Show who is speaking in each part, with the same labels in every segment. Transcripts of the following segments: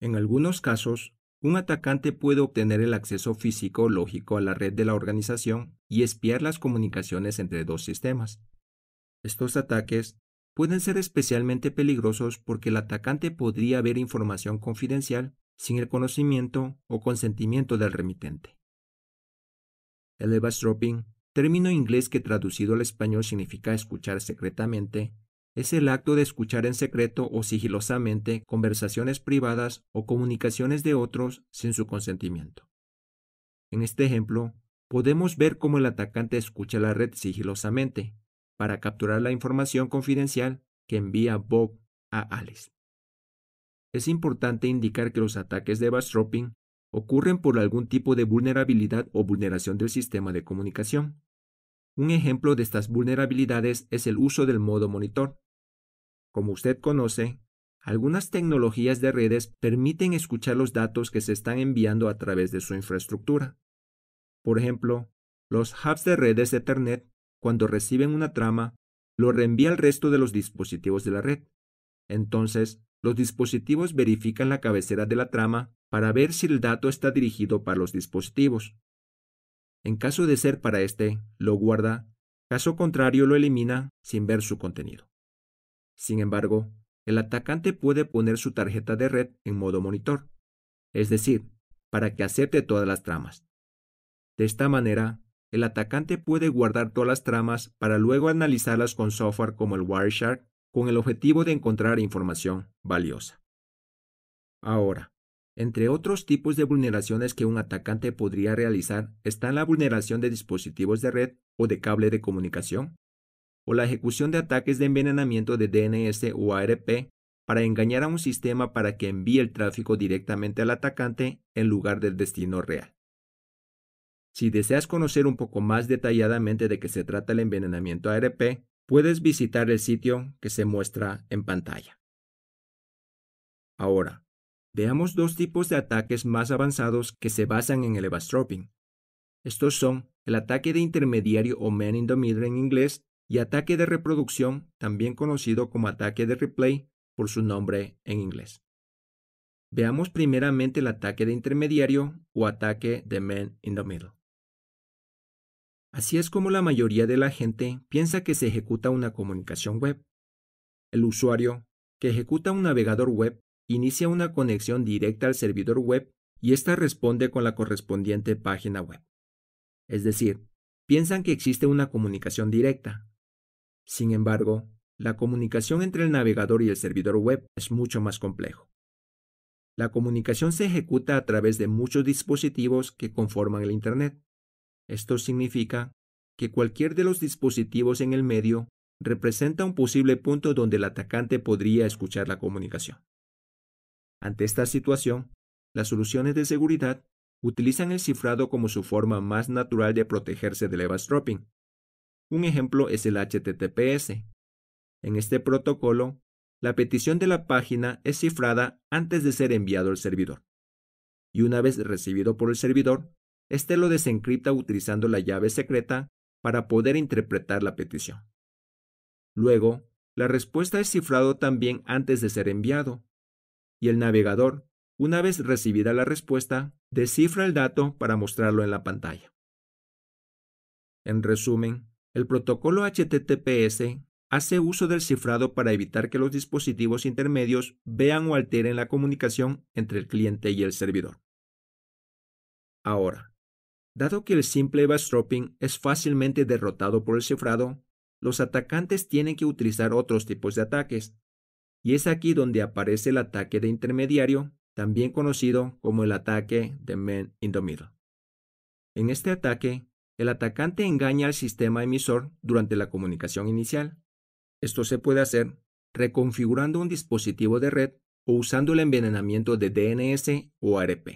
Speaker 1: En algunos casos, un atacante puede obtener el acceso físico o lógico a la red de la organización y espiar las comunicaciones entre dos sistemas. Estos ataques pueden ser especialmente peligrosos porque el atacante podría ver información confidencial sin el conocimiento o consentimiento del remitente. El eavesdropping, término inglés que traducido al español significa escuchar secretamente, es el acto de escuchar en secreto o sigilosamente conversaciones privadas o comunicaciones de otros sin su consentimiento. En este ejemplo, podemos ver cómo el atacante escucha la red sigilosamente para capturar la información confidencial que envía Bob a Alice. Es importante indicar que los ataques de backdropping ocurren por algún tipo de vulnerabilidad o vulneración del sistema de comunicación. Un ejemplo de estas vulnerabilidades es el uso del modo monitor, como usted conoce, algunas tecnologías de redes permiten escuchar los datos que se están enviando a través de su infraestructura. Por ejemplo, los hubs de redes de Ethernet, cuando reciben una trama, lo reenvía al resto de los dispositivos de la red. Entonces, los dispositivos verifican la cabecera de la trama para ver si el dato está dirigido para los dispositivos. En caso de ser para este, lo guarda, caso contrario lo elimina sin ver su contenido. Sin embargo, el atacante puede poner su tarjeta de red en modo monitor, es decir, para que acepte todas las tramas. De esta manera, el atacante puede guardar todas las tramas para luego analizarlas con software como el Wireshark con el objetivo de encontrar información valiosa. Ahora, entre otros tipos de vulneraciones que un atacante podría realizar están la vulneración de dispositivos de red o de cable de comunicación, o la ejecución de ataques de envenenamiento de DNS o ARP para engañar a un sistema para que envíe el tráfico directamente al atacante en lugar del destino real. Si deseas conocer un poco más detalladamente de qué se trata el envenenamiento ARP, puedes visitar el sitio que se muestra en pantalla. Ahora, veamos dos tipos de ataques más avanzados que se basan en el Evastropping. Estos son el ataque de intermediario o man in the middle en inglés y ataque de reproducción, también conocido como ataque de replay por su nombre en inglés. Veamos primeramente el ataque de intermediario o ataque de man in the middle. Así es como la mayoría de la gente piensa que se ejecuta una comunicación web. El usuario, que ejecuta un navegador web, inicia una conexión directa al servidor web y ésta responde con la correspondiente página web. Es decir, piensan que existe una comunicación directa, sin embargo, la comunicación entre el navegador y el servidor web es mucho más complejo. La comunicación se ejecuta a través de muchos dispositivos que conforman el Internet. Esto significa que cualquier de los dispositivos en el medio representa un posible punto donde el atacante podría escuchar la comunicación. Ante esta situación, las soluciones de seguridad utilizan el cifrado como su forma más natural de protegerse del eavesdropping, un ejemplo es el HTTPS. En este protocolo, la petición de la página es cifrada antes de ser enviado al servidor. Y una vez recibido por el servidor, éste lo desencripta utilizando la llave secreta para poder interpretar la petición. Luego, la respuesta es cifrado también antes de ser enviado. Y el navegador, una vez recibida la respuesta, descifra el dato para mostrarlo en la pantalla. En resumen, el protocolo HTTPS hace uso del cifrado para evitar que los dispositivos intermedios vean o alteren la comunicación entre el cliente y el servidor. Ahora, dado que el simple backstropping es fácilmente derrotado por el cifrado, los atacantes tienen que utilizar otros tipos de ataques, y es aquí donde aparece el ataque de intermediario, también conocido como el ataque de man in the middle. En este ataque, el atacante engaña al sistema emisor durante la comunicación inicial. Esto se puede hacer reconfigurando un dispositivo de red o usando el envenenamiento de DNS o ARP.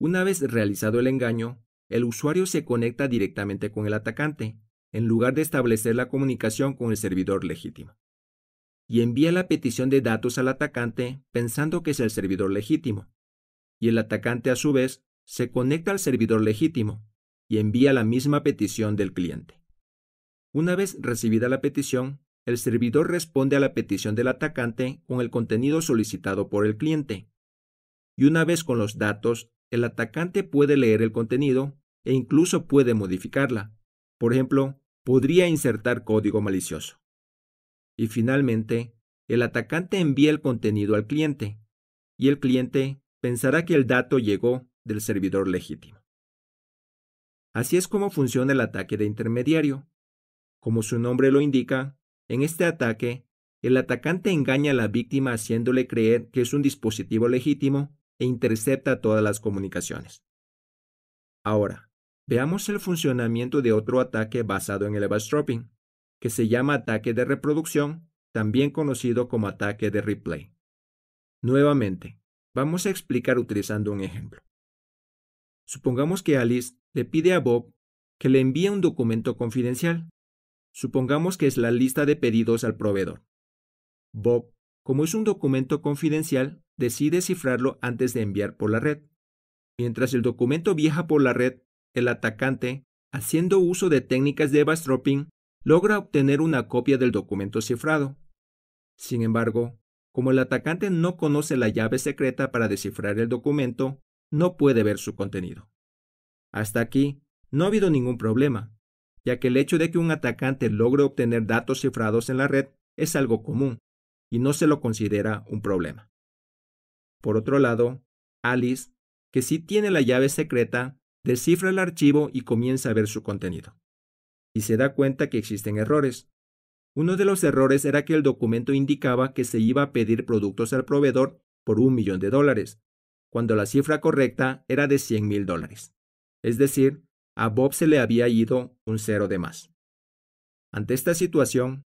Speaker 1: Una vez realizado el engaño, el usuario se conecta directamente con el atacante, en lugar de establecer la comunicación con el servidor legítimo. Y envía la petición de datos al atacante pensando que es el servidor legítimo. Y el atacante a su vez se conecta al servidor legítimo, y envía la misma petición del cliente. Una vez recibida la petición, el servidor responde a la petición del atacante con el contenido solicitado por el cliente. Y una vez con los datos, el atacante puede leer el contenido e incluso puede modificarla. Por ejemplo, podría insertar código malicioso. Y finalmente, el atacante envía el contenido al cliente, y el cliente pensará que el dato llegó del servidor legítimo. Así es como funciona el ataque de intermediario. Como su nombre lo indica, en este ataque, el atacante engaña a la víctima haciéndole creer que es un dispositivo legítimo e intercepta todas las comunicaciones. Ahora, veamos el funcionamiento de otro ataque basado en el eavesdropping, que se llama ataque de reproducción, también conocido como ataque de replay. Nuevamente, vamos a explicar utilizando un ejemplo. Supongamos que Alice le pide a Bob que le envíe un documento confidencial. Supongamos que es la lista de pedidos al proveedor. Bob, como es un documento confidencial, decide cifrarlo antes de enviar por la red. Mientras el documento viaja por la red, el atacante, haciendo uso de técnicas de eavesdropping, logra obtener una copia del documento cifrado. Sin embargo, como el atacante no conoce la llave secreta para descifrar el documento, no puede ver su contenido. Hasta aquí, no ha habido ningún problema, ya que el hecho de que un atacante logre obtener datos cifrados en la red es algo común, y no se lo considera un problema. Por otro lado, Alice, que sí tiene la llave secreta, descifra el archivo y comienza a ver su contenido. Y se da cuenta que existen errores. Uno de los errores era que el documento indicaba que se iba a pedir productos al proveedor por un millón de dólares, cuando la cifra correcta era de 100,000 mil dólares. Es decir, a Bob se le había ido un cero de más. Ante esta situación,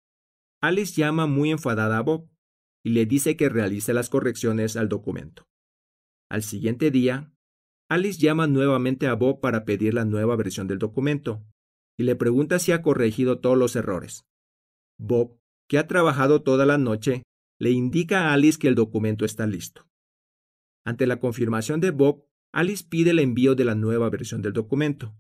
Speaker 1: Alice llama muy enfadada a Bob y le dice que realice las correcciones al documento. Al siguiente día, Alice llama nuevamente a Bob para pedir la nueva versión del documento y le pregunta si ha corregido todos los errores. Bob, que ha trabajado toda la noche, le indica a Alice que el documento está listo. Ante la confirmación de Bob, Alice pide el envío de la nueva versión del documento.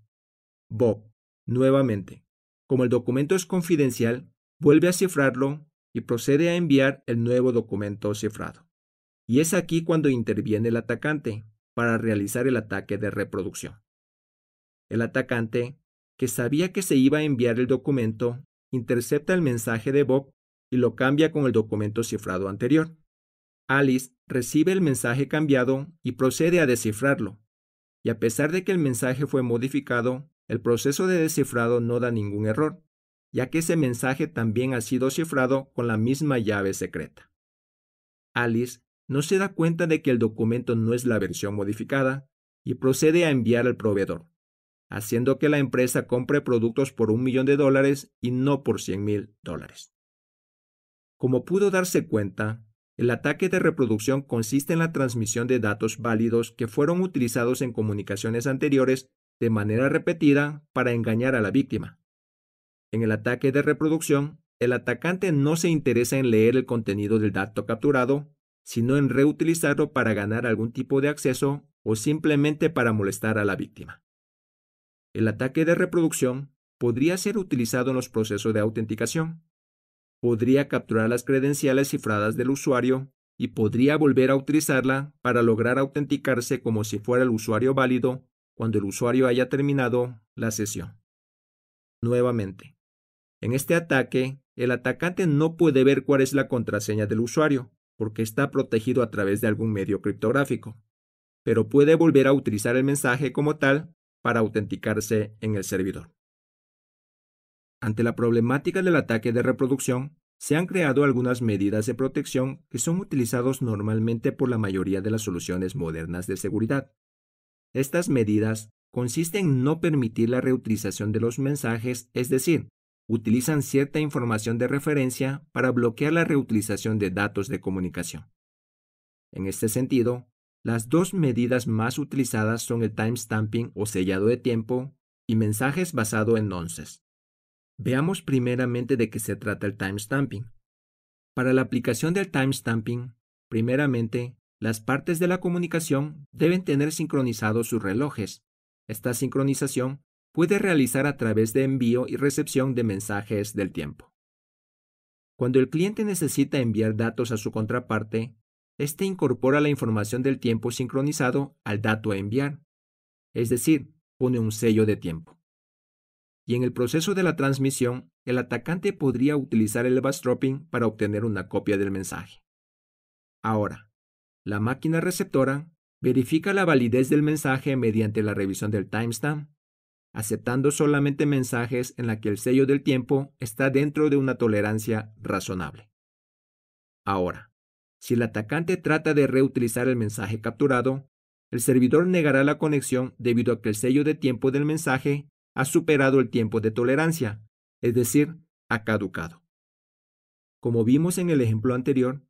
Speaker 1: Bob, nuevamente, como el documento es confidencial, vuelve a cifrarlo y procede a enviar el nuevo documento cifrado. Y es aquí cuando interviene el atacante para realizar el ataque de reproducción. El atacante, que sabía que se iba a enviar el documento, intercepta el mensaje de Bob y lo cambia con el documento cifrado anterior. Alice recibe el mensaje cambiado y procede a descifrarlo. Y a pesar de que el mensaje fue modificado, el proceso de descifrado no da ningún error, ya que ese mensaje también ha sido cifrado con la misma llave secreta. Alice no se da cuenta de que el documento no es la versión modificada y procede a enviar al proveedor, haciendo que la empresa compre productos por un millón de dólares y no por cien mil dólares. Como pudo darse cuenta, el ataque de reproducción consiste en la transmisión de datos válidos que fueron utilizados en comunicaciones anteriores de manera repetida para engañar a la víctima. En el ataque de reproducción, el atacante no se interesa en leer el contenido del dato capturado, sino en reutilizarlo para ganar algún tipo de acceso o simplemente para molestar a la víctima. El ataque de reproducción podría ser utilizado en los procesos de autenticación, podría capturar las credenciales cifradas del usuario y podría volver a utilizarla para lograr autenticarse como si fuera el usuario válido cuando el usuario haya terminado la sesión. Nuevamente, en este ataque, el atacante no puede ver cuál es la contraseña del usuario, porque está protegido a través de algún medio criptográfico, pero puede volver a utilizar el mensaje como tal para autenticarse en el servidor. Ante la problemática del ataque de reproducción, se han creado algunas medidas de protección que son utilizados normalmente por la mayoría de las soluciones modernas de seguridad. Estas medidas consisten en no permitir la reutilización de los mensajes, es decir, utilizan cierta información de referencia para bloquear la reutilización de datos de comunicación. En este sentido, las dos medidas más utilizadas son el timestamping o sellado de tiempo y mensajes basado en nonces. Veamos primeramente de qué se trata el timestamping. Para la aplicación del timestamping, primeramente, las partes de la comunicación deben tener sincronizados sus relojes. Esta sincronización puede realizar a través de envío y recepción de mensajes del tiempo. Cuando el cliente necesita enviar datos a su contraparte, éste incorpora la información del tiempo sincronizado al dato a enviar, es decir, pone un sello de tiempo y en el proceso de la transmisión, el atacante podría utilizar el dropping para obtener una copia del mensaje. Ahora, la máquina receptora verifica la validez del mensaje mediante la revisión del timestamp, aceptando solamente mensajes en la que el sello del tiempo está dentro de una tolerancia razonable. Ahora, si el atacante trata de reutilizar el mensaje capturado, el servidor negará la conexión debido a que el sello de tiempo del mensaje ha superado el tiempo de tolerancia, es decir, ha caducado. Como vimos en el ejemplo anterior,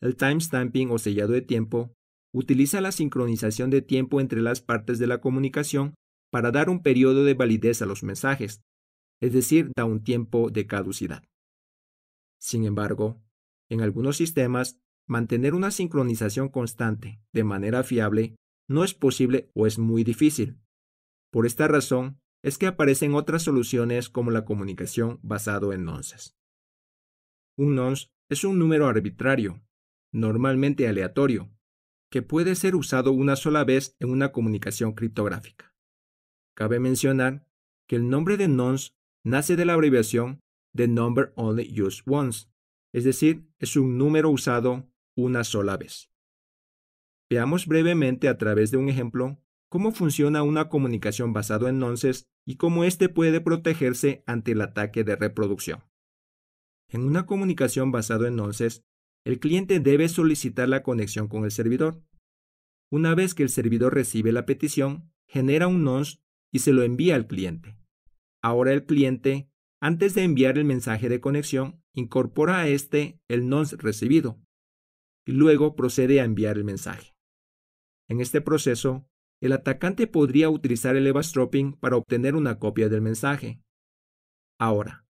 Speaker 1: el timestamping o sellado de tiempo utiliza la sincronización de tiempo entre las partes de la comunicación para dar un periodo de validez a los mensajes, es decir, da un tiempo de caducidad. Sin embargo, en algunos sistemas, mantener una sincronización constante de manera fiable no es posible o es muy difícil. Por esta razón, es que aparecen otras soluciones como la comunicación basado en nonces. Un nonce es un número arbitrario, normalmente aleatorio, que puede ser usado una sola vez en una comunicación criptográfica. Cabe mencionar que el nombre de nonce nace de la abreviación de Number Only Used Once, es decir, es un número usado una sola vez. Veamos brevemente a través de un ejemplo cómo funciona una comunicación basada en nonces y cómo éste puede protegerse ante el ataque de reproducción. En una comunicación basada en nonces, el cliente debe solicitar la conexión con el servidor. Una vez que el servidor recibe la petición, genera un nonce y se lo envía al cliente. Ahora el cliente, antes de enviar el mensaje de conexión, incorpora a este el nonce recibido y luego procede a enviar el mensaje. En este proceso, el atacante podría utilizar el evastropping para obtener una copia del mensaje. Ahora,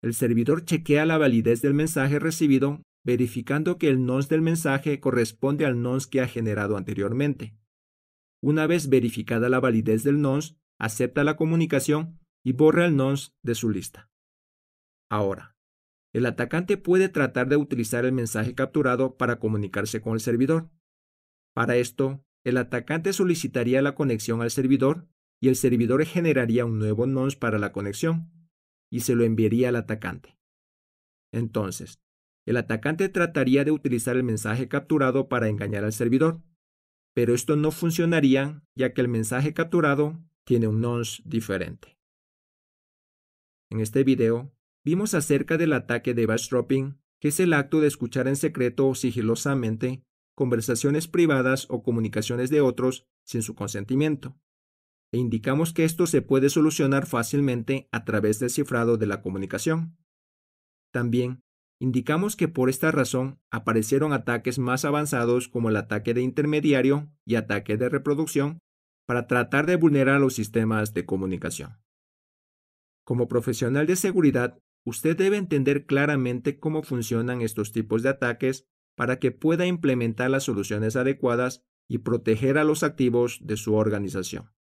Speaker 1: el servidor chequea la validez del mensaje recibido verificando que el nonce del mensaje corresponde al nonce que ha generado anteriormente. Una vez verificada la validez del nonce, acepta la comunicación y borra el nonce de su lista. Ahora, el atacante puede tratar de utilizar el mensaje capturado para comunicarse con el servidor. Para esto, el atacante solicitaría la conexión al servidor y el servidor generaría un nuevo nonce para la conexión y se lo enviaría al atacante. Entonces, el atacante trataría de utilizar el mensaje capturado para engañar al servidor, pero esto no funcionaría ya que el mensaje capturado tiene un nonce diferente. En este video vimos acerca del ataque de backdropping, que es el acto de escuchar en secreto o sigilosamente conversaciones privadas o comunicaciones de otros sin su consentimiento. E indicamos que esto se puede solucionar fácilmente a través del cifrado de la comunicación. También indicamos que por esta razón aparecieron ataques más avanzados como el ataque de intermediario y ataque de reproducción para tratar de vulnerar los sistemas de comunicación. Como profesional de seguridad, usted debe entender claramente cómo funcionan estos tipos de ataques para que pueda implementar las soluciones adecuadas y proteger a los activos de su organización.